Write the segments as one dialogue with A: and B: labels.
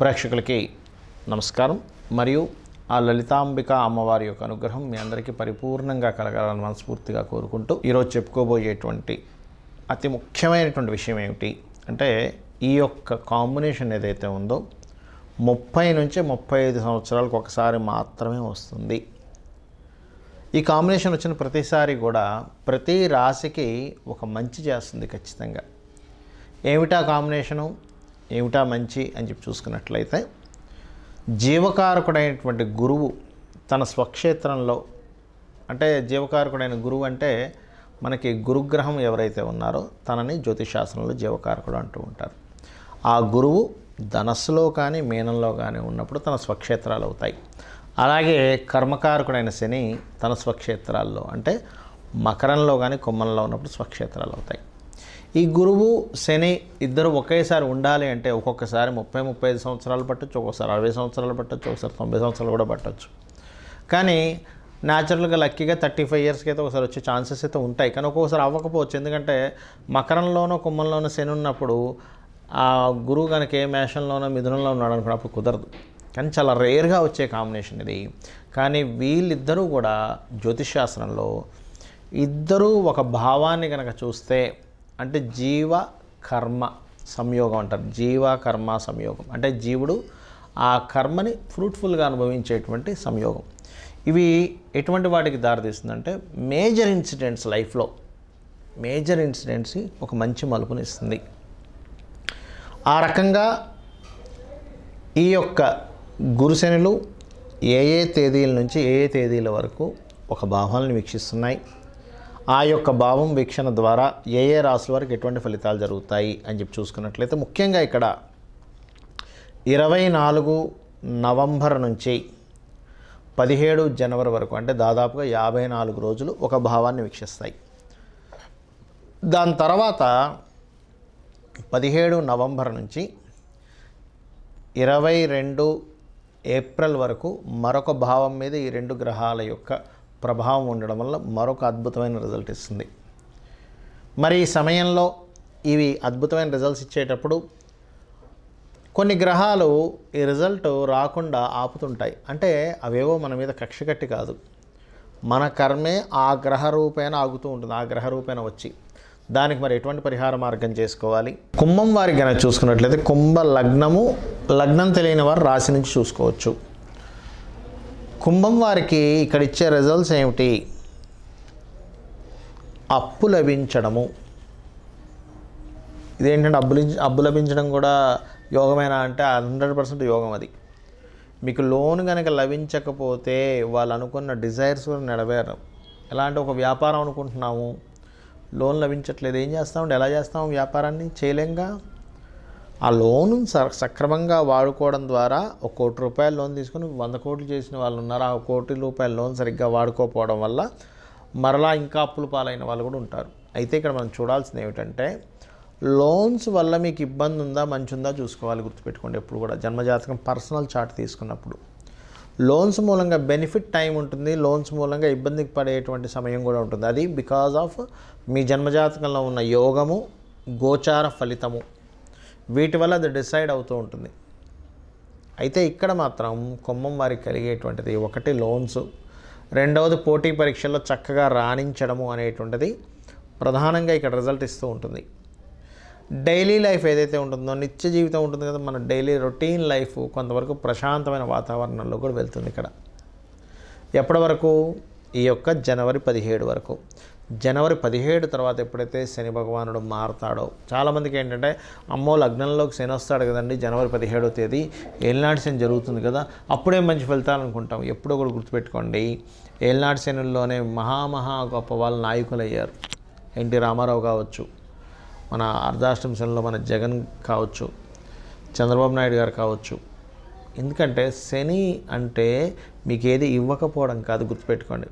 A: ప్రేక్షకులకి నమస్కారం మరియు ఆ లలితాంబిక అమ్మవారి యొక్క అనుగ్రహం మీ అందరికీ పరిపూర్ణంగా కలగాలని మనస్ఫూర్తిగా కోరుకుంటూ ఈరోజు చెప్పుకోబోయేటువంటి అతి ముఖ్యమైనటువంటి విషయం ఏమిటి అంటే ఈ యొక్క కాంబినేషన్ ఏదైతే ఉందో ముప్పై నుంచి ముప్పై ఐదు సంవత్సరాలకు ఒకసారి మాత్రమే వస్తుంది ఈ కాంబినేషన్ వచ్చిన ప్రతిసారి కూడా ప్రతి రాశికి ఒక మంచి చేస్తుంది ఖచ్చితంగా ఏమిటా కాంబినేషను ఏమిటా మంచి అని చెప్పి చూసుకున్నట్లయితే జీవకారకుడైనటువంటి గురువు తన స్వక్షేత్రంలో అంటే జీవకారకుడైన గురువు అంటే మనకి గురుగ్రహం ఎవరైతే ఉన్నారో తనని జ్యోతిశాస్త్రంలో జీవకారకుడు అంటూ ఉంటారు ఆ గురువు ధనస్సులో కానీ మీనంలో కానీ ఉన్నప్పుడు తన స్వక్షేత్రాలు అవుతాయి అలాగే కర్మకారకుడైన శని తన స్వక్షేత్రాల్లో అంటే మకరంలో కానీ కుమ్మంలో ఉన్నప్పుడు స్వక్షేత్రాలు అవుతాయి ఈ గురువు శని ఇద్దరు ఒకేసారి ఉండాలి అంటే ఒక్కొక్కసారి ముప్పై ముప్పై ఐదు సంవత్సరాలు పట్టచ్చు ఒక్కొక్కసారి అరవై సంవత్సరాలు పట్టచ్చు ఒకసారి తొంభై సంవత్సరాలు కూడా పట్టచ్చు కానీ న్యాచురల్గా లక్కీగా థర్టీ ఫైవ్ ఇయర్స్కి అయితే ఒకసారి వచ్చే ఛాన్సెస్ అయితే ఉంటాయి కానీ ఒక్కొక్కసారి అవ్వకపోవచ్చు ఎందుకంటే మకరంలోనో కుమ్మంలోనో శని ఉన్నప్పుడు ఆ గురువు కనుక ఏ మేషంలోనో మిథునంలో ఉన్నాడు అనుకున్నప్పుడు అప్పుడు కుదరదు కానీ చాలా రేర్గా వచ్చే కాంబినేషన్ ఇది కానీ వీళ్ళిద్దరూ కూడా జ్యోతిష్ శాస్త్రంలో ఇద్దరూ ఒక భావాన్ని కనుక చూస్తే అంటే జీవ కర్మ సంయోగం అంటారు జీవ కర్మ సంయోగం అంటే జీవుడు ఆ కర్మని ఫ్రూట్ఫుల్గా అనుభవించేటువంటి సంయోగం ఇవి ఎటువంటి వాటికి దారితీస్తుందంటే మేజర్ ఇన్సిడెంట్స్ లైఫ్లో మేజర్ ఇన్సిడెంట్స్ ఒక మంచి మలుపునిస్తుంది ఆ రకంగా ఈ యొక్క గురుశనులు ఏ ఏ తేదీల నుంచి ఏ ఏ తేదీల వరకు ఒక భావాలను వీక్షిస్తున్నాయి ఆ యొక్క భావం వీక్షణ ద్వారా ఏ ఏ రాశుల వారికి ఎటువంటి ఫలితాలు జరుగుతాయి అని చెప్పి చూసుకున్నట్లయితే ముఖ్యంగా ఇక్కడ ఇరవై నాలుగు నవంబర్ నుంచి పదిహేడు జనవరి వరకు అంటే దాదాపుగా యాభై నాలుగు రోజులు ఒక భావాన్ని వీక్షిస్తాయి దాని తర్వాత పదిహేడు నవంబర్ నుంచి ఇరవై రెండు ఏప్రిల్ వరకు మరొక భావం మీద ఈ రెండు గ్రహాల యొక్క ప్రభావం ఉండడం వల్ల మరొక అద్భుతమైన రిజల్ట్ ఇస్తుంది మరి ఈ సమయంలో ఇవి అద్భుతమైన రిజల్ట్స్ ఇచ్చేటప్పుడు కొన్ని గ్రహాలు ఈ రిజల్ట్ రాకుండా ఆపుతుంటాయి అంటే అవేవో మన మీద కక్ష కట్టి కాదు మన కర్మే ఆ గ్రహ రూపేణ ఆగుతూ ఉంటుంది ఆ గ్రహ రూపేణ వచ్చి దానికి మరి ఎటువంటి పరిహార మార్గం చేసుకోవాలి కుంభం వారికి కనుక చూసుకున్నట్లయితే కుంభ లగ్నము లగ్నం తెలియని వారు రాశి నుంచి చూసుకోవచ్చు కుంభం వారికి ఇక్కడ ఇచ్చే రిజల్ట్స్ ఏమిటి అప్పు లభించడము ఇదేంటంటే అబ్బులి అబ్బు లభించడం కూడా యోగమేనా అంటే హండ్రెడ్ పర్సెంట్ యోగం అది మీకు లోన్ కనుక లభించకపోతే వాళ్ళు అనుకున్న డిజైర్స్ కూడా నెరవేరవు ఎలా అంటే ఒక వ్యాపారం అనుకుంటున్నాము లోన్ లభించట్లేదు ఏం చేస్తామంటే ఎలా చేస్తాము వ్యాపారాన్ని చేయలేంగా ఆ లోన్ సక్రమంగా వాడుకోవడం ద్వారా ఒక కోటి రూపాయల లోన్ తీసుకుని వంద కోట్లు చేసిన వాళ్ళు ఉన్నారు ఆ కోటి రూపాయల లోన్ సరిగ్గా వాడుకోకపోవడం వల్ల మరలా ఇంకా అప్పులు పాలైన వాళ్ళు కూడా ఉంటారు అయితే ఇక్కడ మనం చూడాల్సింది ఏమిటంటే లోన్స్ వల్ల మీకు ఇబ్బంది ఉందా మంచి ఉందా చూసుకోవాలి గుర్తుపెట్టుకోండి ఎప్పుడు కూడా జన్మజాతకం పర్సనల్ చార్ట్ తీసుకున్నప్పుడు లోన్స్ మూలంగా బెనిఫిట్ టైం ఉంటుంది లోన్స్ మూలంగా ఇబ్బందికి పడేటువంటి సమయం కూడా ఉంటుంది అది బికాజ్ ఆఫ్ మీ జన్మజాతకంలో ఉన్న యోగము గోచార ఫలితము వీటి వల్ల అది డిసైడ్ అవుతూ ఉంటుంది అయితే ఇక్కడ మాత్రం కుమ్మం వారికి కలిగేటువంటిది ఒకటి లోన్స్ రెండవది పోటీ పరీక్షల్లో చక్కగా రాణించడము అనేటువంటిది ప్రధానంగా ఇక్కడ రిజల్ట్ ఇస్తూ ఉంటుంది డైలీ లైఫ్ ఏదైతే ఉంటుందో నిత్య జీవితం ఉంటుంది కదా మన డైలీ రొటీన్ లైఫ్ కొంతవరకు ప్రశాంతమైన వాతావరణంలో కూడా వెళ్తుంది ఇక్కడ ఎప్పటి వరకు ఈ యొక్క జనవరి పదిహేడు వరకు జనవరి పదిహేడు తర్వాత ఎప్పుడైతే శని భగవానుడు మారతాడో చాలామందికి ఏంటంటే అమ్మో లగ్నంలోకి శని వస్తాడు కదండి జనవరి పదిహేడో తేదీ ఏలినాటి శని జరుగుతుంది కదా అప్పుడే మంచి ఫలితాలు అనుకుంటాం ఎప్పుడో కూడా గుర్తుపెట్టుకోండి ఏలినాటి శనుల్లోనే మహామహా గొప్ప వాళ్ళ నాయకులు అయ్యారు ఎన్టీ రామారావు కావచ్చు మన అర్ధాష్టమ శనిలో మన జగన్ కావచ్చు చంద్రబాబు నాయుడు గారు కావచ్చు ఎందుకంటే శని అంటే మీకు ఏది ఇవ్వకపోవడం కాదు గుర్తుపెట్టుకోండి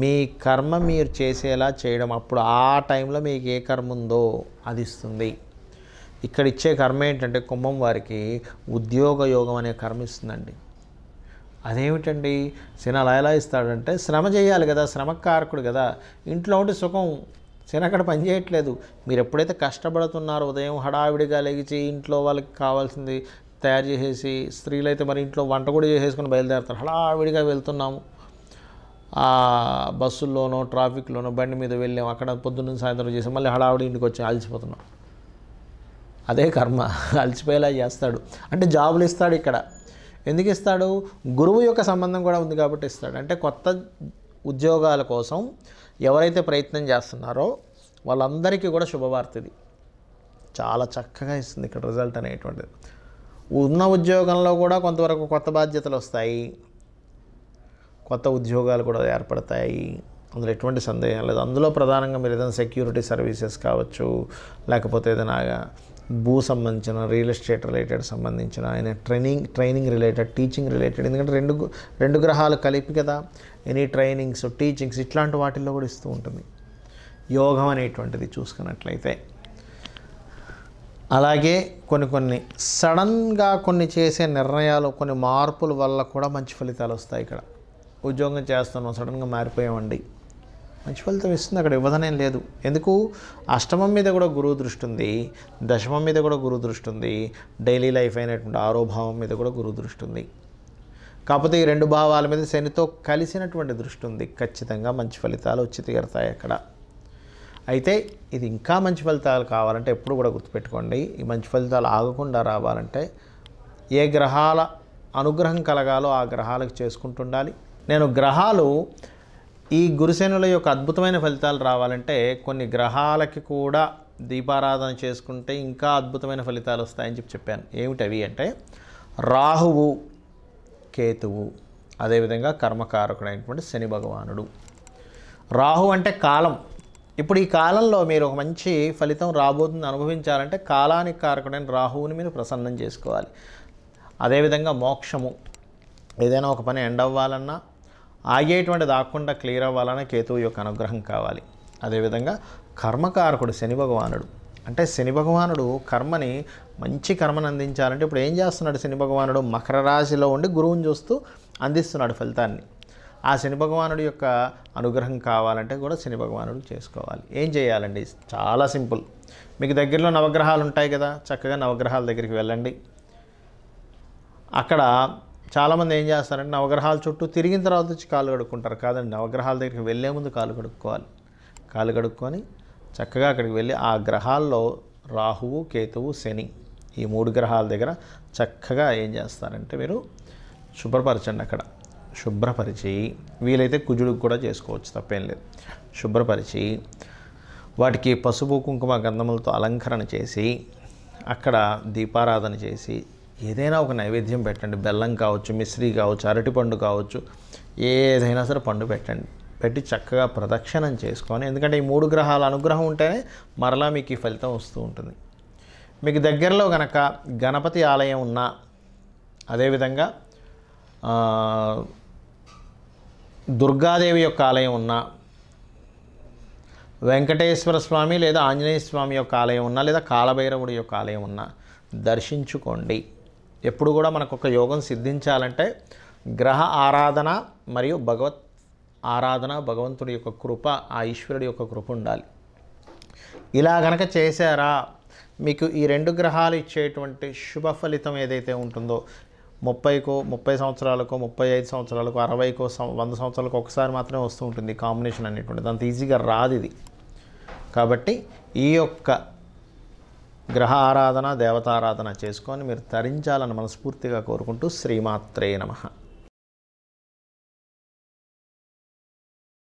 A: మీ కర్మ మీరు చేసేలా చేయడం అప్పుడు ఆ టైంలో మీకు ఏ కర్మ ఉందో అది ఇస్తుంది ఇక్కడ ఇచ్చే కర్మ ఏంటంటే కుంభం వారికి ఉద్యోగ యోగం అనే కర్మ ఇస్తుందండి అదేమిటండి శని అలా ఎలా ఇస్తాడంటే శ్రమ చేయాలి కదా శ్రమకారకుడు కదా ఇంట్లో ఉంటే సుఖం శని అక్కడ పనిచేయట్లేదు మీరు ఎప్పుడైతే కష్టపడుతున్నారో ఉదయం హడావిడిగా లేచి ఇంట్లో వాళ్ళకి కావాల్సింది తయారు చేసేసి స్త్రీలు అయితే మరి ఇంట్లో వంట కూడా చేసేసుకొని బయలుదేరుతారు హడావిడిగా వెళ్తున్నాము ఆ బస్సుల్లోనో ట్రాఫిక్లోనో బండి మీద వెళ్ళాం అక్కడ పొద్దున్న సాయంత్రం చేసి మళ్ళీ హడావుడి ఇంటికి వచ్చి అలసిపోతున్నాం అదే కర్మ అలసిపోయేలా చేస్తాడు అంటే జాబులు ఇస్తాడు ఇక్కడ ఎందుకు ఇస్తాడు గురువు యొక్క సంబంధం కూడా ఉంది కాబట్టి ఇస్తాడు అంటే కొత్త ఉద్యోగాల కోసం ఎవరైతే ప్రయత్నం చేస్తున్నారో వాళ్ళందరికీ కూడా శుభవార్త ఇది చాలా చక్కగా ఇస్తుంది ఇక్కడ రిజల్ట్ అనేటువంటిది ఉన్న ఉద్యోగంలో కూడా కొంతవరకు కొత్త బాధ్యతలు వస్తాయి కొత్త ఉద్యోగాలు కూడా ఏర్పడతాయి అందులో ఎటువంటి సందేహం లేదు అందులో ప్రధానంగా మీరు ఏదైనా సెక్యూరిటీ సర్వీసెస్ కావచ్చు లేకపోతే ఏదైనా భూ సంబంధించిన రియల్ ఎస్టేట్ రిలేటెడ్ సంబంధించిన ఆయన training training related teaching related ఎందుకంటే రెండు రెండు గ్రహాలు కలిపి కదా ఎనీ ట్రైనింగ్స్ టీచింగ్స్ ఇట్లాంటి వాటిల్లో కూడా ఇస్తూ ఉంటుంది యోగం అనేటువంటిది చూసుకున్నట్లయితే అలాగే కొన్ని కొన్ని సడన్గా కొన్ని చేసే నిర్ణయాలు కొన్ని మార్పుల వల్ల కూడా మంచి ఫలితాలు వస్తాయి ఇక్కడ ఉద్యోగం చేస్తున్నాం సడన్గా మారిపోయామండి మంచి ఫలితం ఇస్తుంది అక్కడ ఇవ్వదనేం లేదు ఎందుకు అష్టమం మీద కూడా గురువు దృష్టి ఉంది దశమం మీద కూడా గురువు దృష్టి ఉంది డైలీ లైఫ్ అయినటువంటి ఆరోభావం మీద కూడా గురువు దృష్టి ఉంది కాకపోతే ఈ రెండు భావాల మీద శనితో కలిసినటువంటి దృష్టి ఉంది ఖచ్చితంగా మంచి ఫలితాలు వచ్చి తీరుతాయి అక్కడ అయితే ఇది ఇంకా మంచి ఫలితాలు కావాలంటే ఎప్పుడు కూడా గుర్తుపెట్టుకోండి ఈ మంచి ఫలితాలు ఆగకుండా రావాలంటే ఏ గ్రహాల అనుగ్రహం కలగాలో ఆ గ్రహాలకు చేసుకుంటుండాలి నేను గ్రహాలు ఈ గురుసేనుల యొక్క అద్భుతమైన ఫలితాలు రావాలంటే కొన్ని గ్రహాలకి కూడా దీపారాధన చేసుకుంటే ఇంకా అద్భుతమైన ఫలితాలు వస్తాయని చెప్పి చెప్పాను ఏమిటవి అంటే రాహువు కేతువు అదేవిధంగా కర్మకారకుడైనటువంటి శని భగవానుడు రాహు అంటే కాలం ఇప్పుడు ఈ కాలంలో మీరు ఒక మంచి ఫలితం రాబోతుంది అనుభవించాలంటే కాలానికి కారకుడైన రాహువుని మీరు ప్రసన్నం చేసుకోవాలి అదేవిధంగా మోక్షము ఏదైనా ఒక పని ఎండవ్వాలన్నా అవ్వాలన్నా ఆగేటువంటి దాక్కుండా క్లియర్ అవ్వాలనే కేతువు యొక్క అనుగ్రహం కావాలి అదేవిధంగా కర్మకారకుడు శని భగవానుడు అంటే శని భగవానుడు కర్మని మంచి కర్మను అందించాలంటే ఇప్పుడు ఏం చేస్తున్నాడు శని భగవానుడు మకర రాశిలో ఉండి గురువుని చూస్తూ అందిస్తున్నాడు ఫలితాన్ని ఆ శని భగవానుడు యొక్క అనుగ్రహం కావాలంటే కూడా శని భగవానుడు చేసుకోవాలి ఏం చేయాలండి చాలా సింపుల్ మీకు దగ్గరలో నవగ్రహాలు ఉంటాయి కదా చక్కగా నవగ్రహాల దగ్గరికి వెళ్ళండి అక్కడ చాలామంది ఏం చేస్తారంటే నవగ్రహాల చుట్టూ తిరిగిన తర్వాత వచ్చి కాలు కడుక్కుంటారు కాదండి నవగ్రహాల దగ్గరికి వెళ్ళే ముందు కాలు కడుక్కోవాలి కాలు కడుక్కొని చక్కగా అక్కడికి వెళ్ళి ఆ గ్రహాల్లో రాహువు కేతువు శని ఈ మూడు గ్రహాల దగ్గర చక్కగా ఏం చేస్తారంటే మీరు శుభ్రపరచండి అక్కడ శుభ్రపరిచి వీలైతే కుజుడికి కూడా చేసుకోవచ్చు తప్పేం లేదు శుభ్రపరిచి వాటికి పసుపు కుంకుమ గంధములతో అలంకరణ చేసి అక్కడ దీపారాధన చేసి ఏదైనా ఒక నైవేద్యం పెట్టండి బెల్లం కావచ్చు మిశ్రీ కావచ్చు అరటిపండు కావచ్చు ఏదైనా సరే పండు పెట్టండి పెట్టి చక్కగా ప్రదక్షిణం చేసుకొని ఎందుకంటే ఈ మూడు గ్రహాల అనుగ్రహం ఉంటేనే మరలా మీకు ఈ ఫలితం వస్తూ ఉంటుంది మీకు దగ్గరలో గనక గణపతి ఆలయం ఉన్నా అదేవిధంగా దుర్గాదేవి యొక్క ఆలయం ఉన్నా వెంకటేశ్వర స్వామి లేదా ఆంజనేయ స్వామి యొక్క ఆలయం ఉన్నా లేదా కాలభైరవుడి యొక్క ఆలయం ఉన్నా దర్శించుకోండి ఎప్పుడు కూడా మనకు ఒక యోగం సిద్ధించాలంటే గ్రహ ఆరాధన మరియు భగవత్ ఆరాధన భగవంతుడి యొక్క కృప ఆ ఈశ్వరుడి యొక్క కృప ఉండాలి ఇలా గనక చేశారా మీకు ఈ రెండు గ్రహాలు ఇచ్చేటువంటి శుభ ఫలితం ఏదైతే ఉంటుందో ముప్పైకో ముప్పై సంవత్సరాలకో ముప్పై ఐదు సంవత్సరాలకు అరవైకో వంద సంవత్సరాలకు ఒకసారి మాత్రమే వస్తూ ఉంటుంది కాంబినేషన్ అనేటువంటిది అంత ఈజీగా రాదు ఇది కాబట్టి ఈ యొక్క గ్రహ ఆరాధన దేవతారాధన చేసుకొని మీరు తరించాలని మనస్ఫూర్తిగా కోరుకుంటూ శ్రీమాత్రే నమ